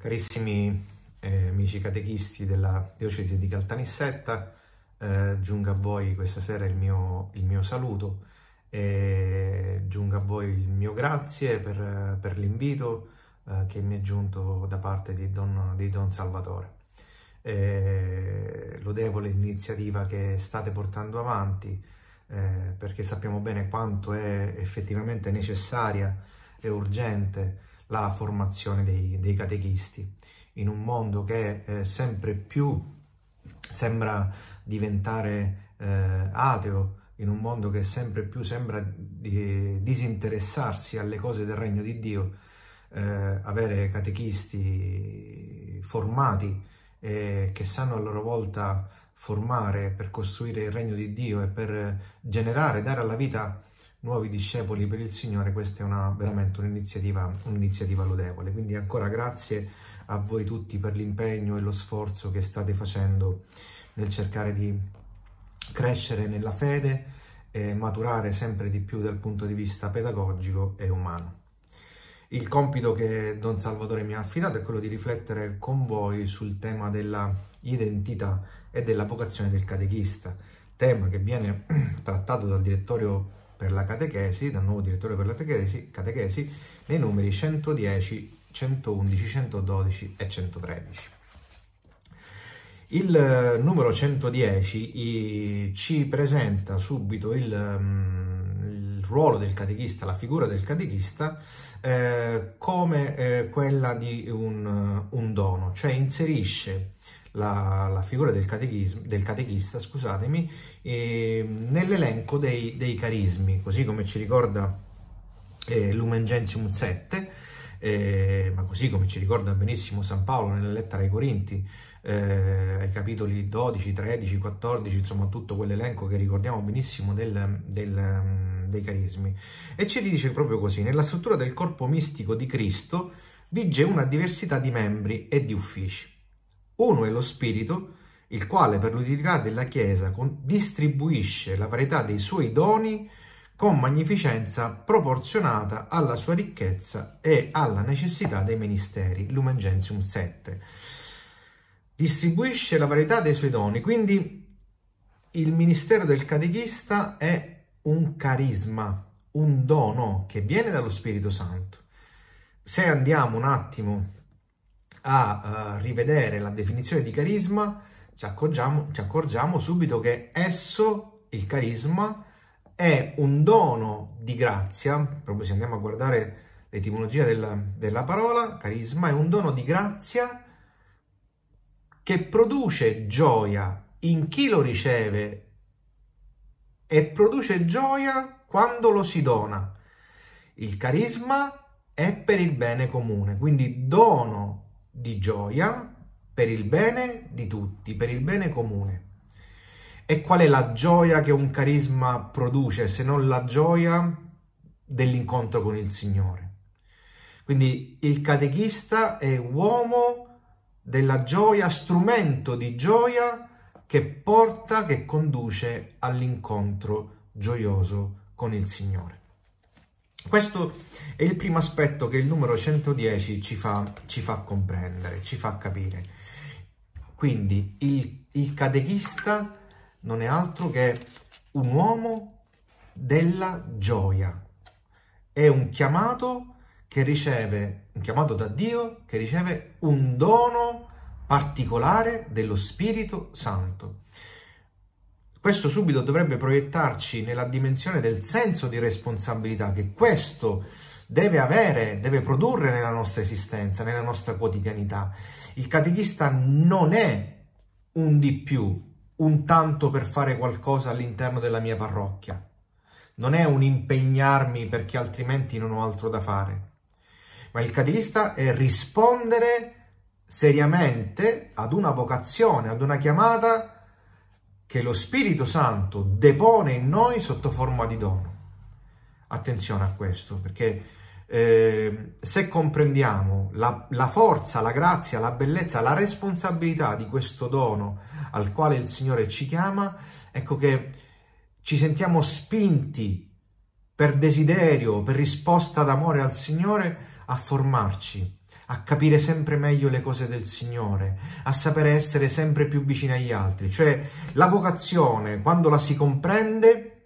Carissimi eh, amici catechisti della diocesi di Caltanissetta, eh, giunga a voi questa sera il mio, il mio saluto e giunga a voi il mio grazie per, per l'invito eh, che mi è giunto da parte di Don, di Don Salvatore. Eh, lodevole iniziativa che state portando avanti eh, perché sappiamo bene quanto è effettivamente necessaria e urgente la formazione dei, dei catechisti. In un mondo che eh, sempre più sembra diventare eh, ateo, in un mondo che sempre più sembra di, disinteressarsi alle cose del regno di Dio, eh, avere catechisti formati eh, che sanno a loro volta formare per costruire il regno di Dio e per generare, dare alla vita nuovi discepoli per il Signore, questa è una, veramente un'iniziativa, un'iniziativa lodevole. Quindi ancora grazie a voi tutti per l'impegno e lo sforzo che state facendo nel cercare di crescere nella fede e maturare sempre di più dal punto di vista pedagogico e umano. Il compito che Don Salvatore mi ha affidato è quello di riflettere con voi sul tema della identità e della vocazione del catechista, tema che viene trattato dal direttorio per la catechesi, dal nuovo direttore per la catechesi, catechesi nei numeri 110, 111, 112 e 113. Il eh, numero 110 i, ci presenta subito il, mm, il, ruolo del catechista, la figura del catechista, eh, come eh, quella di un, eh, un dono, cioè inserisce la, la figura del, del catechista scusatemi, eh, nell'elenco dei, dei, carismi, così come ci ricorda eh, Lumen Gentium 7, eh, ma così come ci ricorda benissimo San Paolo nella lettera ai Corinti, eh, ai capitoli 12, 13, 14, insomma tutto quell'elenco che ricordiamo benissimo del, del, mm, dei carismi. E ci dice proprio così, nella struttura del corpo mistico di Cristo vige una diversità di membri e di uffici. Uno è lo Spirito, il quale per l'utilità della Chiesa distribuisce la varietà dei suoi doni con magnificenza proporzionata alla sua ricchezza e alla necessità dei ministeri, Lumen Gentium 7. Distribuisce la varietà dei suoi doni, quindi il ministero del catechista è un carisma, un dono che viene dallo Spirito Santo. Se andiamo un attimo a uh, rivedere la definizione di carisma, ci accorgiamo, ci accorgiamo subito che esso, il carisma, è un dono di grazia, proprio se andiamo a guardare l'etimologia della, della parola, carisma è un dono di grazia che produce gioia in chi lo riceve e produce gioia quando lo si dona. Il carisma è per il bene comune, quindi dono di gioia per il bene di tutti, per il bene comune. E qual è la gioia che un carisma produce se non la gioia dell'incontro con il Signore? Quindi il catechista è uomo della gioia, strumento di gioia che porta, che conduce all'incontro gioioso con il Signore. Questo è il primo aspetto che il numero 110 ci fa, ci fa comprendere, ci fa capire. Quindi il, il catechista non è altro che un uomo della gioia, è un chiamato che riceve, un chiamato da Dio che riceve un dono particolare dello Spirito Santo. Questo subito dovrebbe proiettarci nella dimensione del senso di responsabilità che questo deve avere, deve produrre nella nostra esistenza, nella nostra quotidianità. Il catechista non è un di più, un tanto per fare qualcosa all'interno della mia parrocchia. Non è un impegnarmi perché altrimenti non ho altro da fare. Ma il catechista è rispondere seriamente ad una vocazione, ad una chiamata che lo Spirito Santo depone in noi sotto forma di dono. Attenzione a questo, perché eh, se comprendiamo la, la forza, la grazia, la bellezza, la responsabilità di questo dono al quale il Signore ci chiama, ecco che ci sentiamo spinti per desiderio, per risposta d'amore al Signore a formarci a capire sempre meglio le cose del Signore, a sapere essere sempre più vicini agli altri. Cioè la vocazione, quando la si comprende,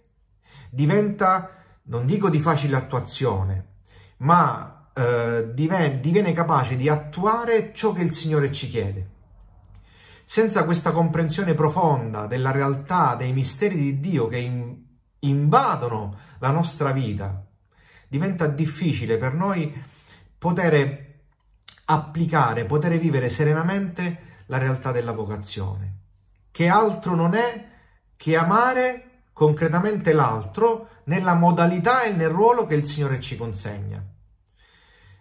diventa, non dico di facile attuazione, ma eh, diven diviene capace di attuare ciò che il Signore ci chiede. Senza questa comprensione profonda della realtà, dei misteri di Dio che in invadono la nostra vita, diventa difficile per noi poter applicare, poter vivere serenamente la realtà della vocazione, che altro non è che amare concretamente l'altro nella modalità e nel ruolo che il Signore ci consegna.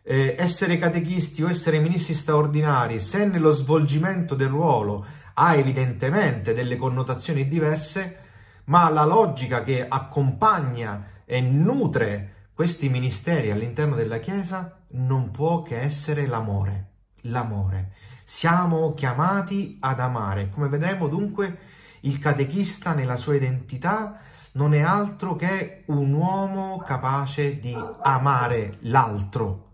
Eh, essere catechisti o essere ministri straordinari, se nello svolgimento del ruolo ha evidentemente delle connotazioni diverse, ma la logica che accompagna e nutre questi ministeri all'interno della Chiesa non può che essere l'amore, l'amore. Siamo chiamati ad amare. Come vedremo dunque, il catechista nella sua identità non è altro che un uomo capace di amare l'altro,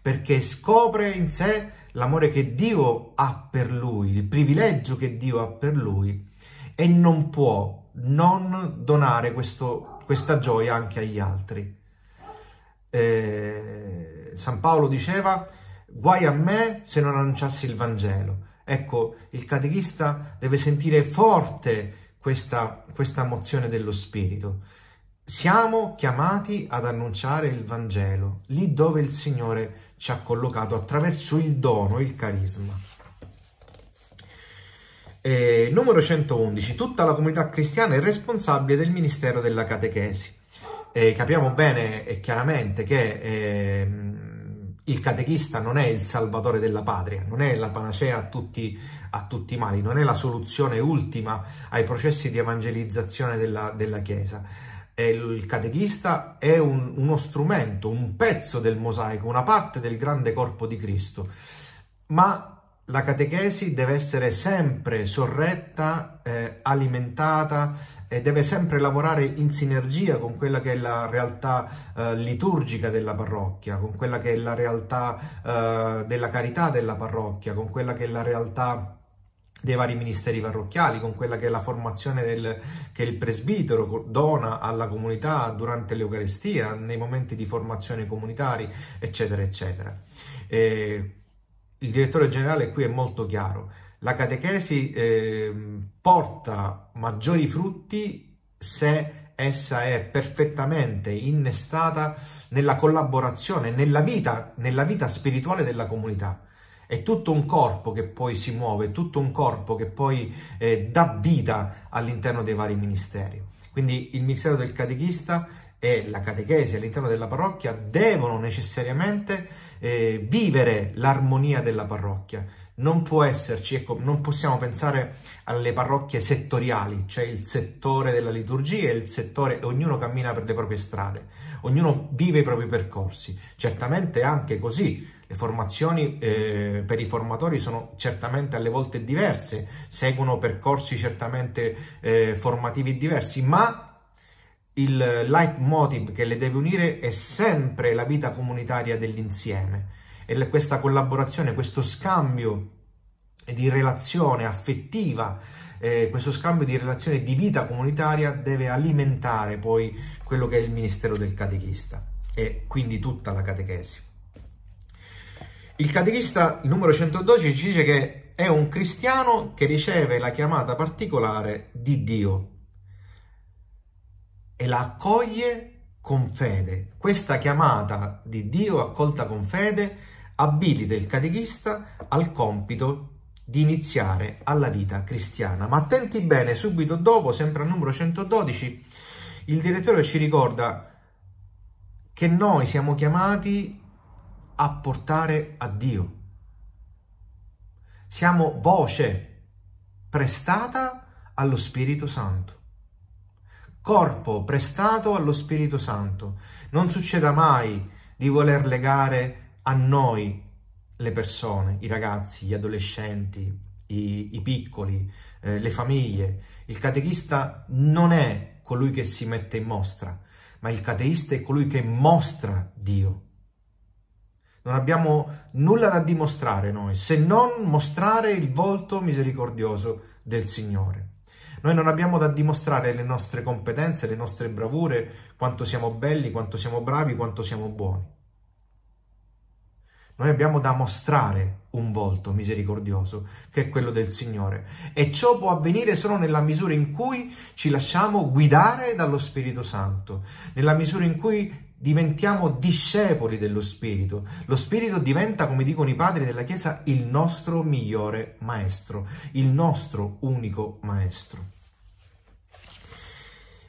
perché scopre in sé l'amore che Dio ha per lui, il privilegio che Dio ha per lui e non può non donare questo, questa gioia anche agli altri eh, San Paolo diceva guai a me se non annunciassi il Vangelo. Ecco, il catechista deve sentire forte questa, questa mozione dello Spirito. Siamo chiamati ad annunciare il Vangelo, lì dove il Signore ci ha collocato attraverso il dono, il carisma. E, eh, numero 111. Tutta la comunità cristiana è responsabile del ministero della catechesi eh, capiamo bene e eh, chiaramente che eh, il catechista non è il salvatore della patria, non è la panacea a tutti, a tutti i mali, non è la soluzione ultima ai processi di evangelizzazione della, della Chiesa. il catechista è un, uno strumento, un pezzo del mosaico, una parte del grande corpo di Cristo, ma la catechesi deve essere sempre sorretta, eh, alimentata e deve sempre lavorare in sinergia con quella che è la realtà eh, liturgica della parrocchia, con quella che è la realtà eh, della carità della parrocchia, con quella che è la realtà dei vari ministeri parrocchiali, con quella che è la formazione del, che il presbitero dona alla comunità durante l'Eucaristia, nei momenti di formazione comunitari, eccetera, eccetera. E il direttore generale qui è molto chiaro, la catechesi eh, porta maggiori frutti se essa è perfettamente innestata nella collaborazione, nella vita, nella vita spirituale della comunità. È tutto un corpo che poi si muove, è tutto un corpo che poi eh, dà vita all'interno dei vari ministeri. Quindi il ministero del catechista e la catechesi all'interno della parrocchia devono necessariamente eh, vivere l'armonia della parrocchia. Non può esserci, ecco, non possiamo pensare alle parrocchie settoriali, cioè il settore della liturgia e il settore, ognuno cammina per le proprie strade, ognuno vive i propri percorsi. Certamente anche così, le formazioni eh, per i formatori sono certamente alle volte diverse, seguono percorsi certamente eh, formativi diversi, ma il leitmotiv che le deve unire è sempre la vita comunitaria dell'insieme e questa collaborazione, questo scambio di relazione affettiva, eh, questo scambio di relazione di vita comunitaria deve alimentare poi quello che è il ministero del catechista e quindi tutta la catechesi. Il catechista, il numero 112, ci dice che è un cristiano che riceve la chiamata particolare di Dio e la accoglie con fede. Questa chiamata di Dio accolta con fede abilita il catechista al compito di iniziare alla vita cristiana. Ma attenti bene, subito dopo, sempre al numero 112, il direttore ci ricorda che noi siamo chiamati a portare a Dio. Siamo voce prestata allo Spirito Santo corpo prestato allo Spirito Santo. Non succeda mai di voler legare a noi le persone, i ragazzi, gli adolescenti, i, i piccoli, eh, le famiglie. Il catechista non è colui che si mette in mostra, ma il cateista è colui che mostra Dio. Non abbiamo nulla da dimostrare noi, se non mostrare il volto misericordioso del Signore. Noi non abbiamo da dimostrare le nostre competenze, le nostre bravure, quanto siamo belli, quanto siamo bravi, quanto siamo buoni. Noi abbiamo da mostrare un volto misericordioso, che è quello del Signore. E ciò può avvenire solo nella misura in cui ci lasciamo guidare dallo Spirito Santo, nella misura in cui diventiamo discepoli dello Spirito. Lo Spirito diventa, come dicono i padri della Chiesa, il nostro migliore maestro, il nostro unico maestro.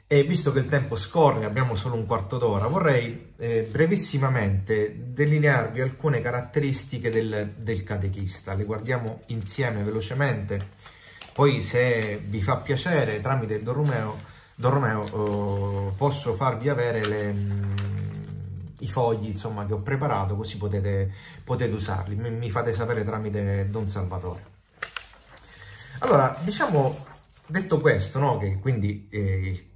E visto che il tempo scorre, abbiamo solo un quarto d'ora, vorrei eh, brevissimamente delinearvi alcune caratteristiche del, del, catechista. Le guardiamo insieme velocemente, poi se vi fa piacere tramite Don Romeo, Don Romeo eh, posso farvi avere le, mm, i fogli insomma, che ho preparato così potete, potete usarli, mi, mi fate sapere tramite Don Salvatore. Allora, diciamo, detto questo, no, che quindi eh,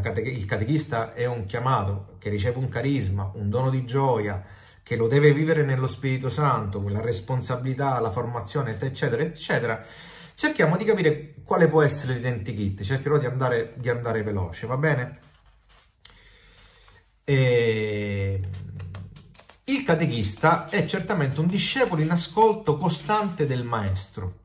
cate- il catechista è un chiamato che riceve un carisma, un dono di gioia, che lo deve vivere nello Spirito Santo, la responsabilità, la formazione, eccetera, eccetera. Cerchiamo di capire quale può essere l'identikit, cercherò di andare, di andare veloce, va bene? E... Ehm, il catechista è certamente un discepolo in ascolto costante del maestro,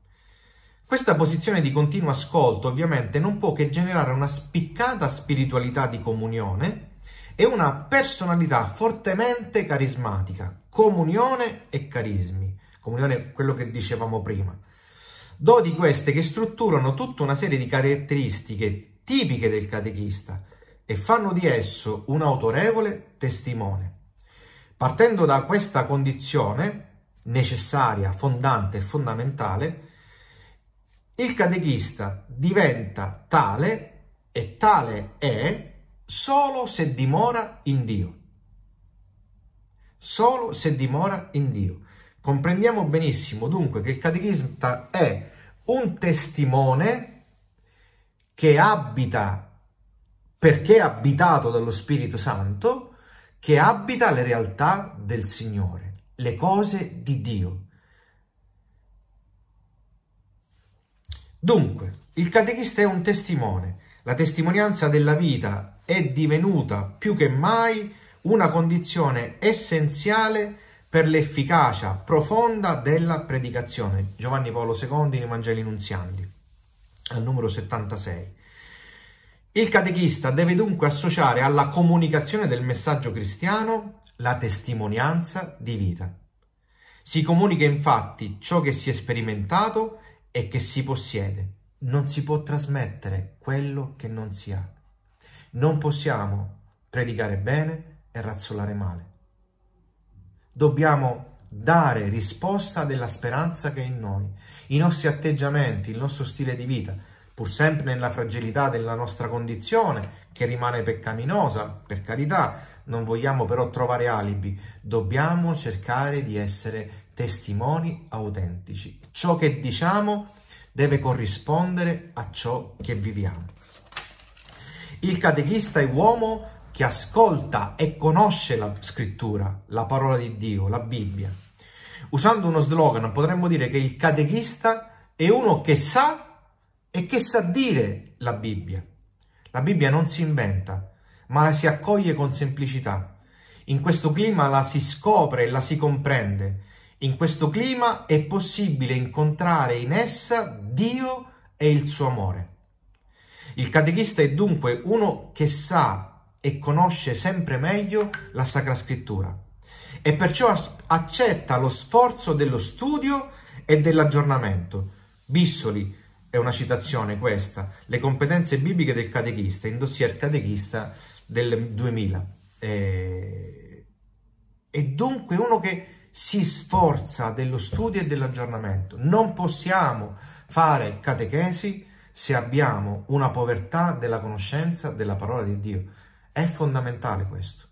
questa posizione di continuo ascolto ovviamente non può che generare una spiccata spiritualità di comunione e una personalità fortemente carismatica, comunione e carismi, comunione è quello che dicevamo prima. Dodi queste che strutturano tutta una serie di caratteristiche tipiche del catechista e fanno di esso un autorevole testimone. Partendo da questa condizione necessaria, fondante e fondamentale, il catechista diventa tale e tale è solo se dimora in Dio. Solo se dimora in Dio. Comprendiamo benissimo dunque che il catechista è un testimone che abita, perché è abitato dallo Spirito Santo, che abita le realtà del Signore, le cose di Dio. Dunque, il catechista è un testimone. La testimonianza della vita è divenuta più che mai una condizione essenziale per l'efficacia profonda della predicazione. Giovanni Paolo II in Evangeli Nunziandi, al numero 76. Il catechista deve dunque associare alla comunicazione del messaggio cristiano la testimonianza di vita. Si comunica infatti ciò che si è sperimentato e che si possiede. Non si può trasmettere quello che non si ha. Non possiamo predicare bene e razzolare male. Dobbiamo dare risposta della speranza che è in noi, i nostri atteggiamenti, il nostro stile di vita, pur sempre nella fragilità della nostra condizione, che rimane peccaminosa, per carità, non vogliamo però trovare alibi, dobbiamo cercare di essere testimoni autentici. Ciò che diciamo deve corrispondere a ciò che viviamo. Il catechista è uomo che ascolta e conosce la scrittura, la parola di Dio, la Bibbia. Usando uno slogan potremmo dire che il catechista è uno che sa e che sa dire la Bibbia. La Bibbia non si inventa, ma la si accoglie con semplicità. In questo clima la si scopre e la si comprende in questo clima è possibile incontrare in essa Dio e il suo amore. Il catechista è dunque uno che sa e conosce sempre meglio la Sacra Scrittura e perciò accetta lo sforzo dello studio e dell'aggiornamento. Bissoli è una citazione questa, le competenze bibliche del catechista, in dossier catechista del 2000. E... Eh, è dunque uno che si sforza dello studio e dell'aggiornamento. Non possiamo fare catechesi se abbiamo una povertà della conoscenza della parola di Dio. È fondamentale questo.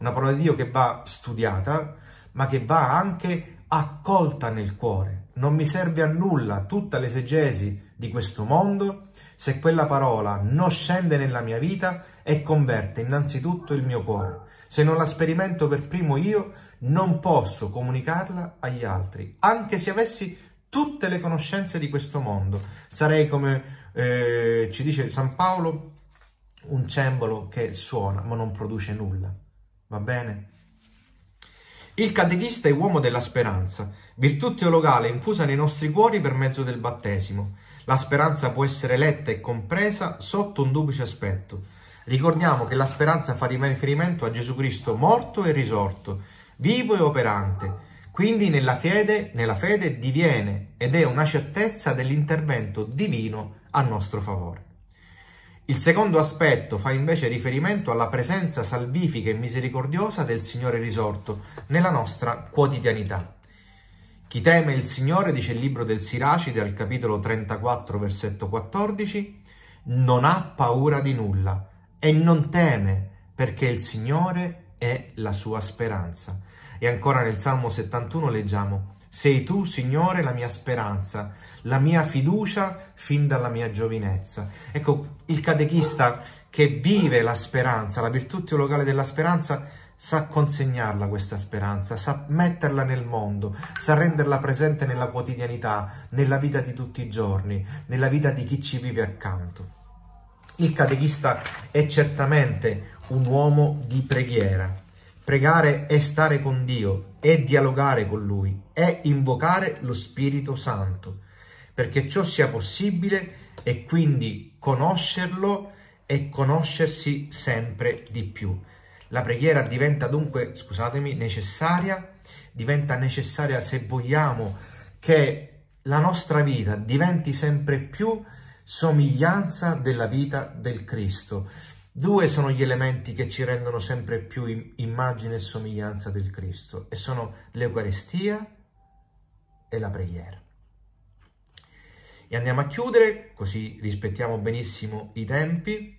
Una parola di Dio che va studiata, ma che va anche accolta nel cuore. Non mi serve a nulla tutta l'esegesi di questo mondo se quella parola non scende nella mia vita e converte innanzitutto il mio cuore. Se non la sperimento per primo io, non posso comunicarla agli altri, anche se avessi tutte le conoscenze di questo mondo. Sarei come eh, ci dice San Paolo, un cembalo che suona ma non produce nulla. Va bene? Il catechista è uomo della speranza, virtù teologale infusa nei nostri cuori per mezzo del battesimo. La speranza può essere letta e compresa sotto un duplice aspetto. Ricordiamo che la speranza fa riferimento a Gesù Cristo morto e risorto, vivo e operante. Quindi nella fede, nella fede diviene ed è una certezza dell'intervento divino a nostro favore. Il secondo aspetto fa invece riferimento alla presenza salvifica e misericordiosa del Signore risorto nella nostra quotidianità. Chi teme il Signore, dice il libro del Siracide al capitolo 34, versetto 14, non ha paura di nulla e non teme perché il Signore è la sua speranza. E ancora nel Salmo 71 leggiamo, Sei tu, Signore, la mia speranza, la mia fiducia fin dalla mia giovinezza. Ecco, il catechista che vive la speranza, la virtù teologale della speranza, sa consegnarla questa speranza, sa metterla nel mondo, sa renderla presente nella quotidianità, nella vita di tutti i giorni, nella vita di chi ci vive accanto. Il catechista è certamente un uomo di preghiera. Pregare è stare con Dio, è dialogare con Lui, è invocare lo Spirito Santo, perché ciò sia possibile e quindi conoscerlo e conoscersi sempre di più. La preghiera diventa dunque, scusatemi, necessaria, diventa necessaria se vogliamo che la nostra vita diventi sempre più somiglianza della vita del Cristo. Due sono gli elementi che ci rendono sempre più immagine e somiglianza del Cristo e sono l'Eucaristia e la preghiera. E andiamo a chiudere, così rispettiamo benissimo i tempi.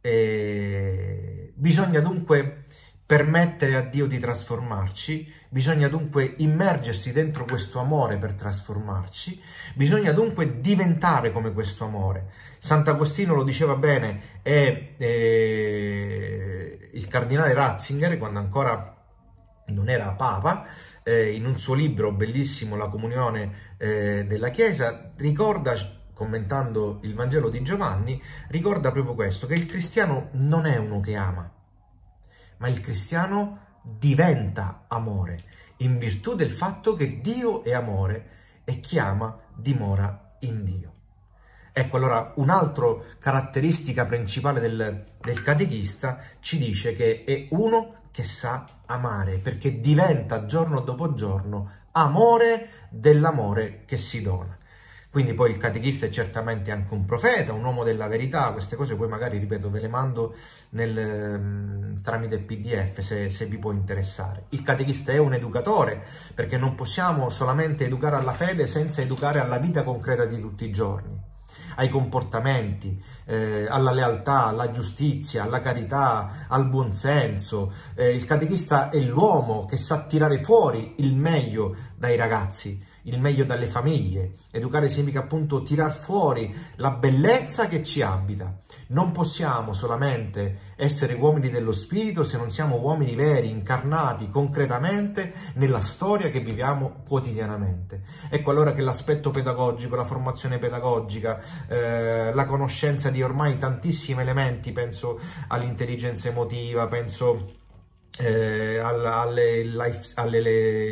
E bisogna dunque permettere a Dio di trasformarci, bisogna dunque immergersi dentro questo amore per trasformarci, bisogna dunque diventare come questo amore. Sant'Agostino lo diceva bene e, e eh, il cardinale Ratzinger, quando ancora non era papa, eh, in un suo libro bellissimo La comunione eh, della Chiesa, ricorda commentando il Vangelo di Giovanni, ricorda proprio questo, che il cristiano non è uno che ama, ma il cristiano diventa amore in virtù del fatto che Dio è amore e chi ama dimora in Dio. Ecco allora un'altra caratteristica principale del, del catechista ci dice che è uno che sa amare perché diventa giorno dopo giorno amore dell'amore che si dona. Quindi poi il catechista è certamente anche un profeta, un uomo della verità, queste cose poi magari, ripeto, ve le mando nel, tramite PDF se, se vi può interessare. Il catechista è un educatore, perché non possiamo solamente educare alla fede senza educare alla vita concreta di tutti i giorni ai comportamenti, eh, alla lealtà, alla giustizia, alla carità, al buonsenso. Eh, il catechista è l'uomo che sa tirare fuori il meglio dai ragazzi, il meglio dalle famiglie. Educare significa appunto tirar fuori la bellezza che ci abita. Non possiamo solamente essere uomini dello spirito se non siamo uomini veri, incarnati concretamente nella storia che viviamo quotidianamente. Ecco allora che l'aspetto pedagogico, la formazione pedagogica, eh, la conoscenza di di ormai tantissimi elementi, penso all'intelligenza emotiva, penso eh, alle, life, alle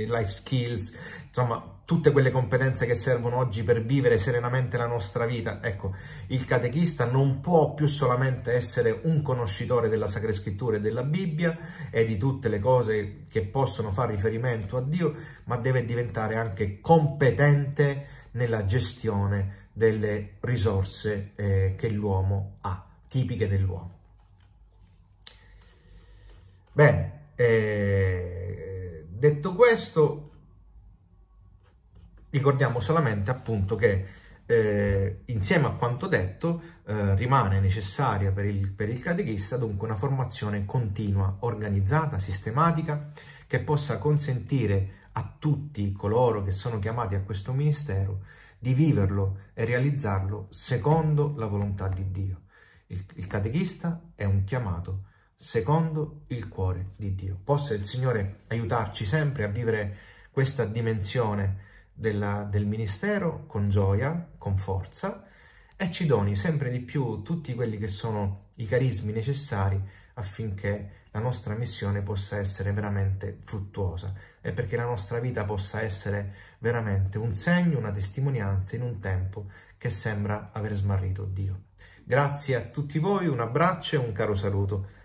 life skills, insomma tutte quelle competenze che servono oggi per vivere serenamente la nostra vita. Ecco, il catechista non può più solamente essere un conoscitore della Sacra Scrittura e della Bibbia e di tutte le cose che possono fare riferimento a Dio, ma deve diventare anche competente nella gestione delle risorse eh, che l'uomo ha, tipiche dell'uomo. Bene, eh, detto questo, ricordiamo solamente appunto che eh, insieme a quanto detto eh, rimane necessaria per il, per il catechista dunque una formazione continua, organizzata, sistematica, che possa consentire a tutti coloro che sono chiamati a questo ministero di viverlo e realizzarlo secondo la volontà di Dio. Il, il catechista è un chiamato secondo il cuore di Dio. Possa il Signore aiutarci sempre a vivere questa dimensione della, del ministero con gioia, con forza e ci doni sempre di più tutti quelli che sono i carismi necessari affinché la nostra missione possa essere veramente fruttuosa e perché la nostra vita possa essere veramente un segno, una testimonianza in un tempo che sembra aver smarrito Dio. Grazie a tutti voi, un abbraccio e un caro saluto.